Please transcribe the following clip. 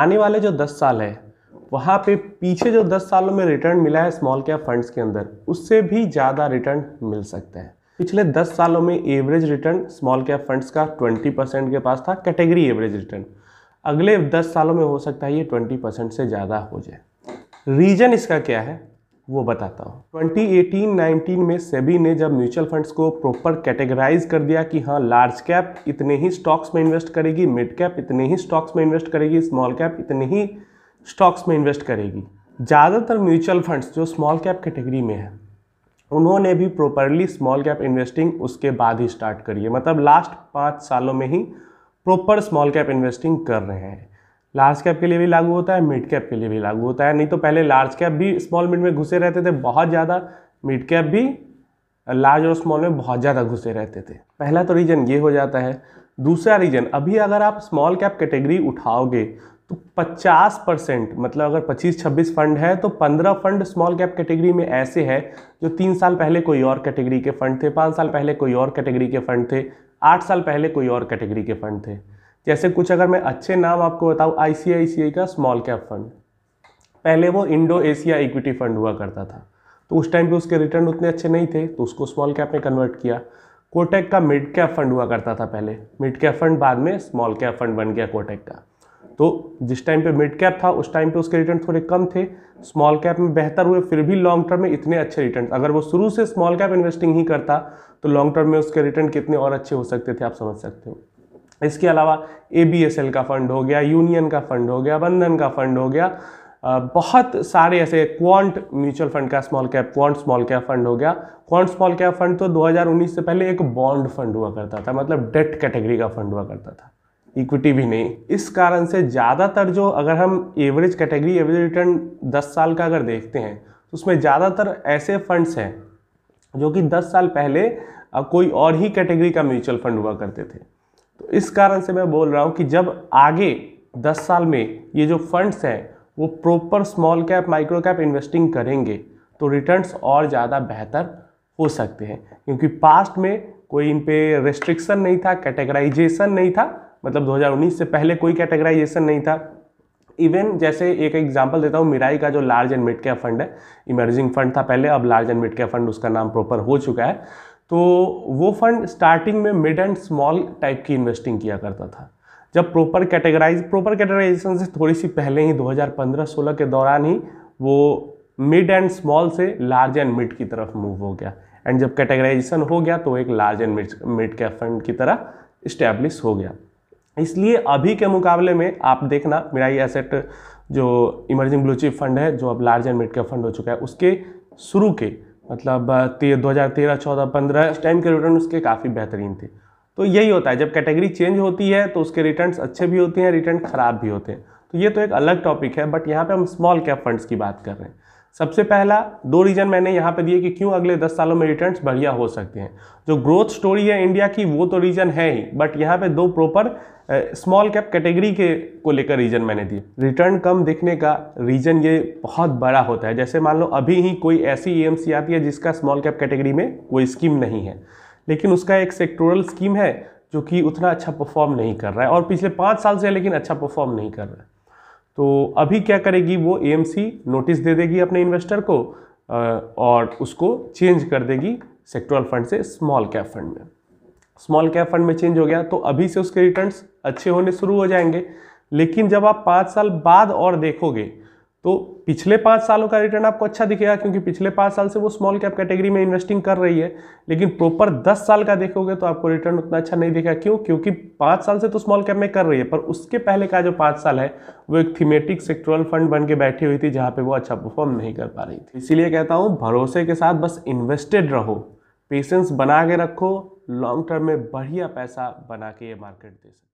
आने वाले जो दस साल है वहाँ पे पीछे जो दस सालों में रिटर्न मिला है स्मॉल कैप फंड्स के अंदर उससे भी ज़्यादा रिटर्न मिल सकते हैं पिछले 10 सालों में average return small cap funds का 20 परसेंट के पास था कैटेगरी एवरेज रिटर्न अगले 10 सालों में हो सकता है ये 20 परसेंट से ज़्यादा हो जाए रीजन इसका क्या है वो बताता हूँ 2018-19 में सेबी ने जब म्यूचुअल फंड्स को प्रॉपर कैटेगराइज कर दिया कि हाँ लार्ज कैप इतने ही स्टॉक्स में इन्वेस्ट करेगी मिड कैप इतने ही स्टॉक्स में इन्वेस्ट करेगी स्मॉल कैप इतने ही स्टॉक्स में इन्वेस्ट करेगी ज़्यादातर म्यूचुअल फंड्स जो स्मॉल कैप कैटेगरी में है उन्होंने भी प्रॉपरली स्मॉल कैप इन्वेस्टिंग उसके बाद ही स्टार्ट करी है मतलब लास्ट पाँच सालों में ही प्रॉपर स्मॉल कैप इन्वेस्टिंग कर रहे हैं लार्ज कैप के लिए भी लागू होता है मिड कैप के लिए भी लागू होता है नहीं तो पहले लार्ज कैप भी स्मॉल मिड में घुसे रहते थे बहुत ज़्यादा मिड कैप भी लार्ज और स्मॉल में बहुत ज़्यादा घुसे रहते थे पहला तो रीज़न ये हो जाता है दूसरा रीज़न अभी अगर आप स्मॉल कैप कैटेगरी उठाओगे तो 50 परसेंट मतलब अगर 25-26 फंड है तो 15 फंड स्मॉल कैप कैटेगरी में ऐसे है जो तीन साल पहले कोई और कैटेगरी के फंड थे पाँच साल पहले कोई और कैटेगरी के फंड थे आठ साल पहले कोई और कैटेगरी के फंड थे जैसे कुछ अगर मैं अच्छे नाम आपको बताऊँ आई का स्मॉल कैप फंड पहले वो इंडो एशिया इक्विटी फंड हुआ करता था तो उस टाइम पे उसके रिटर्न उतने अच्छे नहीं थे तो उसको स्मॉल कैप में कन्वर्ट किया कोटेक का मिड कैप फंड हुआ करता था पहले मिड कैप फंड बाद में स्मॉल कैप फंड बन गया कोटेक का तो जिस टाइम पे मिड कैप था उस टाइम पे उसके रिटर्न थोड़े कम थे स्मॉल कैप में बेहतर हुए फिर भी लॉन्ग टर्म में इतने अच्छे रिटर्न अगर वो शुरू से स्मॉल कैप इन्वेस्टिंग ही करता तो लॉन्ग टर्म में उसके रिटर्न कितने और अच्छे हो सकते थे आप समझ सकते हो इसके अलावा ए का फंड हो गया यूनियन का फंड हो गया बंधन का फंड हो गया बहुत सारे ऐसे क्वांट म्यूचुअल फंड का small cap Quant small cap fund हो गया क्वांट स्मॉल कैप फंड तो 2019 से पहले एक बॉन्ड फंड हुआ करता था मतलब डेट कैटेगरी का फंड हुआ करता था इक्विटी भी नहीं इस कारण से ज़्यादातर जो अगर हम एवरेज कैटेगरी एवरेज रिटर्न 10 साल का अगर देखते हैं तो उसमें ज़्यादातर ऐसे फंड्स हैं जो कि 10 साल पहले कोई और ही कैटेगरी का म्यूचुअल फंड हुआ करते थे तो इस कारण से मैं बोल रहा हूँ कि जब आगे दस साल में ये जो फंड्स हैं वो proper small cap micro cap investing करेंगे तो रिटर्न्स और ज़्यादा बेहतर हो सकते हैं क्योंकि पास्ट में कोई इन पर रेस्ट्रिक्शन नहीं था कैटेगराइजेशन नहीं था मतलब 2019 से पहले कोई कैटेगराइजेशन नहीं था इवन जैसे एक एग्जांपल देता हूँ मिराई का जो large and mid cap fund है इमर्जिंग फंड था पहले अब large and mid cap fund उसका नाम प्रॉपर हो चुका है तो वो फंड स्टार्टिंग में मिड एंड स्मॉल टाइप की इन्वेस्टिंग किया करता था जब प्रॉपर कैटेगराइज प्रॉपर कैटेगराइजेशन से थोड़ी सी पहले ही 2015-16 के दौरान ही वो मिड एंड स्मॉल से लार्ज एंड मिड की तरफ मूव हो गया एंड जब कैटेगराइजेशन हो गया तो एक large and mid mid cap fund की तरह इस्टेब्लिश हो गया इसलिए अभी के मुकाबले में आप देखना मेरा ये एसेट जो इमर्जिंग ब्लूचिप फंड है जो अब large and mid cap fund हो चुका है उसके शुरू के मतलब दो हज़ार तेरह चौदह पंद्रह उस टाइम के रिटर्न उसके काफ़ी बेहतरीन थे तो यही होता है जब कैटेगरी चेंज होती है तो उसके रिटर्न्स अच्छे भी होते हैं रिटर्न ख़राब भी होते हैं तो ये तो एक अलग टॉपिक है बट यहाँ पे हम स्मॉल कैप फंड्स की बात कर रहे हैं सबसे पहला दो रीज़न मैंने यहाँ पे दिए कि क्यों अगले दस सालों में रिटर्न्स बढ़िया हो सकते हैं जो ग्रोथ स्टोरी है इंडिया की वो तो रीज़न है ही बट यहाँ पे दो प्रॉपर स्मॉल कैप कैटेगरी के को लेकर रीज़न मैंने दिए रिटर्न कम देखने का रीज़न ये बहुत बड़ा होता है जैसे मान लो अभी ही कोई ऐसी ए e आती है जिसका स्मॉल कैप कैटेगरी में कोई स्कीम नहीं है लेकिन उसका एक सेक्टोरल स्कीम है जो कि उतना अच्छा परफॉर्म नहीं कर रहा है और पिछले पाँच साल से लेकिन अच्छा परफॉर्म नहीं कर रहा है तो अभी क्या करेगी वो ए नोटिस दे देगी अपने इन्वेस्टर को और उसको चेंज कर देगी सेक्टोरल फंड से स्मॉल कैप फंड में स्मॉल कैप फंड में चेंज हो गया तो अभी से उसके रिटर्न्स अच्छे होने शुरू हो जाएंगे लेकिन जब आप पाँच साल बाद और देखोगे तो पिछले पाँच सालों का रिटर्न आपको अच्छा दिखेगा क्योंकि पिछले पाँच साल से वो स्मॉल कैप कैटेगरी में इन्वेस्टिंग कर रही है लेकिन प्रॉपर दस साल का देखोगे तो आपको रिटर्न उतना अच्छा नहीं दिखेगा क्यों क्योंकि पाँच साल से तो स्मॉल कैप में कर रही है पर उसके पहले का जो पाँच साल है वो एक थीमेटिक सेक्टोरल फंड बन के बैठी हुई थी जहाँ पर वो अच्छा परफॉर्म नहीं कर पा रही थी इसीलिए कहता हूँ भरोसे के साथ बस इन्वेस्टेड रहो पेशेंस बना के रखो लॉन्ग टर्म में बढ़िया पैसा बना के ये मार्केट दे सकते